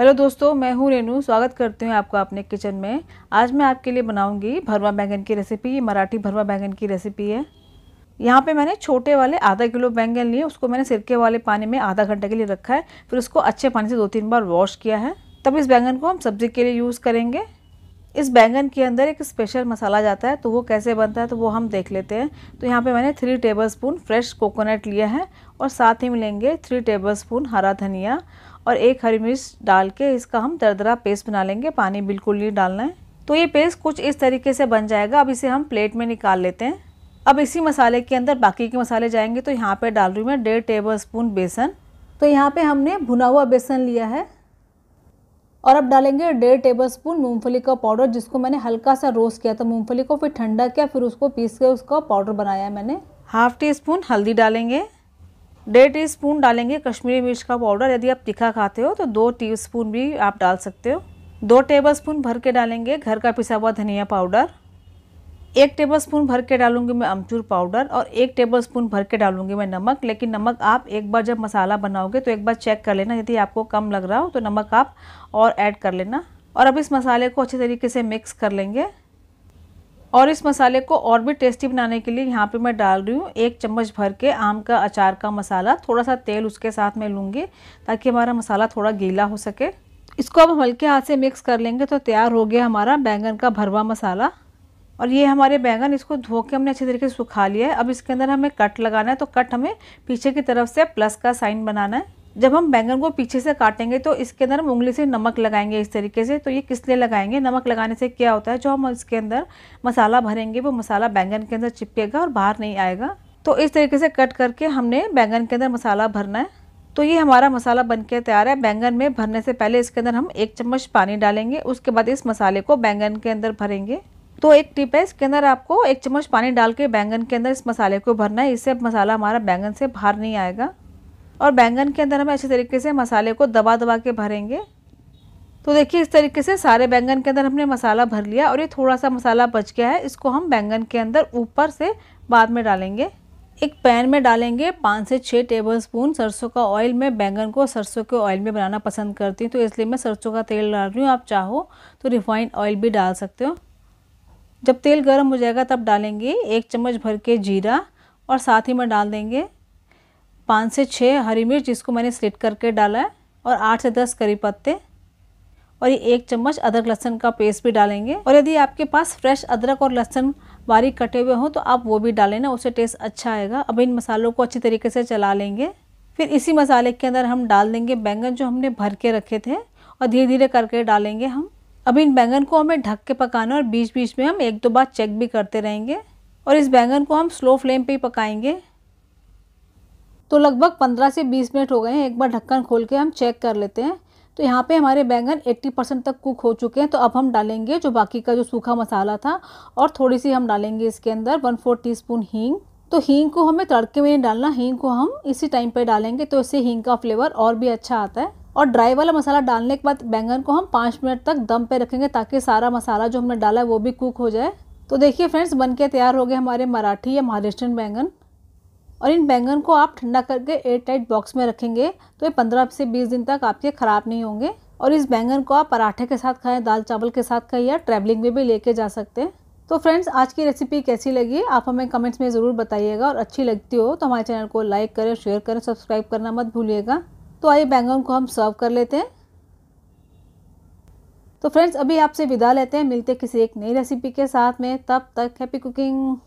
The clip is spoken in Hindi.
हेलो दोस्तों मैं हूँ रेनू स्वागत करती हूँ आपका अपने किचन में आज मैं आपके लिए बनाऊँगी भरवा बैंगन की रेसिपी ये मराठी भरवा बैंगन की रेसिपी है यहाँ पे मैंने छोटे वाले आधा किलो बैंगन लिए उसको मैंने सिरके वाले पानी में आधा घंटे के लिए रखा है फिर उसको अच्छे पानी से दो तीन बार वॉश किया है तब इस बैंगन को हम सब्जी के लिए यूज़ करेंगे इस बैंगन के अंदर एक स्पेशल मसाला जाता है तो वो कैसे बनता है तो वो हम देख लेते हैं तो यहाँ पे मैंने थ्री टेबलस्पून फ्रेश कोकोनट लिया है और साथ ही मिलेंगे थ्री टेबलस्पून हरा धनिया और एक हरी मिर्च डाल के इसका हम दरदरा पेस्ट बना लेंगे पानी बिल्कुल नहीं डालना है तो ये पेस्ट कुछ इस तरीके से बन जाएगा अब इसे हम प्लेट में निकाल लेते हैं अब इसी मसाले के अंदर बाकी के मसाले जाएंगे तो यहाँ पे डाल रही हूँ मैं डेढ़ टेबल स्पून बेसन तो यहाँ पे हमने भुना हुआ बेसन लिया है और अब डालेंगे डेढ़ टेबल स्पून मूँगफली का पाउडर जिसको मैंने हल्का सा रोस्ट किया था मूँगफली को फिर ठंडा किया फिर उसको पीस के उसका पाउडर बनाया मैंने हाफ टी स्पून हल्दी डालेंगे डेढ़ टी स्पून डालेंगे कश्मीरी मिर्च का पाउडर यदि आप तीखा खाते हो तो दो टी स्पून भी आप डाल सकते हो दो टेबल स्पून भर के डालेंगे घर का पिसा हुआ धनिया पाउडर एक टेबल स्पून भर के डालूंगी मैं अमचूर पाउडर और एक टेबल स्पून भर के डालूंगी मैं नमक लेकिन नमक आप एक बार जब मसाला बनाओगे तो एक बार चेक कर लेना यदि आपको कम लग रहा हो तो नमक आप और ऐड कर लेना और अब इस मसाले को अच्छे तरीके से मिक्स कर लेंगे और इस मसाले को और भी टेस्टी बनाने के लिए यहाँ पे मैं डाल रही हूँ एक चम्मच भर के आम का अचार का मसाला थोड़ा सा तेल उसके साथ में लूँगी ताकि हमारा मसाला थोड़ा गीला हो सके इसको अब हल्के हाथ से मिक्स कर लेंगे तो तैयार हो गया हमारा बैंगन का भरवा मसाला और ये हमारे बैंगन इसको धो के हमने अच्छे तरीके से सुखा लिया है अब इसके अंदर हमें कट लगाना है तो कट हमें पीछे की तरफ से प्लस का साइन बनाना है जब हम बैंगन को पीछे से काटेंगे तो इसके अंदर हम उंगली से नमक लगाएंगे इस तरीके से तो ये किस लिए लगाएंगे नमक लगाने से क्या होता है जो हम इसके अंदर मसाला भरेंगे वो मसाला बैंगन के अंदर चिपकेगा और बाहर नहीं आएगा तो इस तरीके से कट करके हमने बैंगन के अंदर मसाला भरना है तो ये हमारा मसाला के तैयार है बैंगन में भरने से पहले इसके अंदर हम एक चम्मच पानी डालेंगे उसके बाद इस मसाले को बैंगन के अंदर भरेंगे तो एक टिप है इसके अंदर आपको एक चम्मच पानी डाल के बैंगन के अंदर इस मसाले को भरना है इससे मसाला हमारा बैंगन से बाहर नहीं आएगा और बैंगन के अंदर हम अच्छे तरीके से मसाले को दबा दबा के भरेंगे तो देखिए इस तरीके से सारे बैंगन के अंदर हमने मसाला भर लिया और ये थोड़ा सा मसाला बच गया है इसको हम बैंगन के अंदर ऊपर से बाद में डालेंगे एक पैन में डालेंगे पाँच से छः टेबल स्पून सरसों का ऑयल मैं बैंगन को सरसों के ऑयल में बनाना पसंद करती हूँ तो इसलिए मैं सरसों का तेल डाल रही हूँ आप चाहो तो रिफाइंड ऑयल भी डाल सकते हो जब तेल गर्म हो जाएगा तब डालेंगे एक चम्मच भर के जीरा और साथ ही में डाल देंगे पाँच से छः हरी मिर्च जिसको मैंने स्लिट करके डाला है और आठ से दस करी पत्ते और ये एक चम्मच अदरक लहसन का पेस्ट भी डालेंगे और यदि आपके पास फ्रेश अदरक और लहसन बारीक कटे हुए हों तो आप वो भी डालें ना उससे टेस्ट अच्छा आएगा अब इन मसालों को अच्छी तरीके से चला लेंगे फिर इसी मसाले के अंदर हम डाल देंगे बैंगन जो हमने भर के रखे थे और धीरे धीरे करके डालेंगे हम अब इन बैंगन को हमें ढक के पकाना और बीच बीच में हम एक दो बार चेक भी करते रहेंगे और इस बैंगन को हम स्लो फ्लेम पर ही पकाएंगे तो लगभग 15 से 20 मिनट हो गए हैं एक बार ढक्कन खोल के हम चेक कर लेते हैं तो यहाँ पे हमारे बैंगन 80 परसेंट तक कुक हो चुके हैं तो अब हम डालेंगे जो बाकी का जो सूखा मसाला था और थोड़ी सी हम डालेंगे इसके अंदर वन फोर टी हींग तो हींग को हमें तड़के में नहीं डालना हींग को हम इसी टाइम पर डालेंगे तो इससे हींग का फ्लेवर और भी अच्छा आता है और ड्राई वाला मसाला डालने के बाद बैंगन को हम पाँच मिनट तक दम पर रखेंगे ताकि सारा मसाला जो हमने डाला है वो भी कुक हो जाए तो देखिए फ्रेंड्स बन के तैयार हो गए हमारे मराठी या महाराष्ट्रियन बैंगन और इन बैंगन को आप ठंडा करके एयर टाइट बॉक्स में रखेंगे तो ये पंद्रह से बीस दिन तक आपके ख़राब नहीं होंगे और इस बैंगन को आप पराठे के साथ खाएं दाल चावल के साथ खाएं या ट्रैवलिंग में भी लेके जा सकते हैं तो फ्रेंड्स आज की रेसिपी कैसी लगी आप हमें कमेंट्स में ज़रूर बताइएगा और अच्छी लगती हो तो हमारे चैनल को लाइक करें शेयर करें सब्सक्राइब करना मत भूलिएगा तो आइए बैंगन को हम सर्व कर लेते हैं तो फ्रेंड्स अभी आपसे विदा लेते हैं मिलते किसी एक नई रेसिपी के साथ में तब तक हैप्पी कुकिंग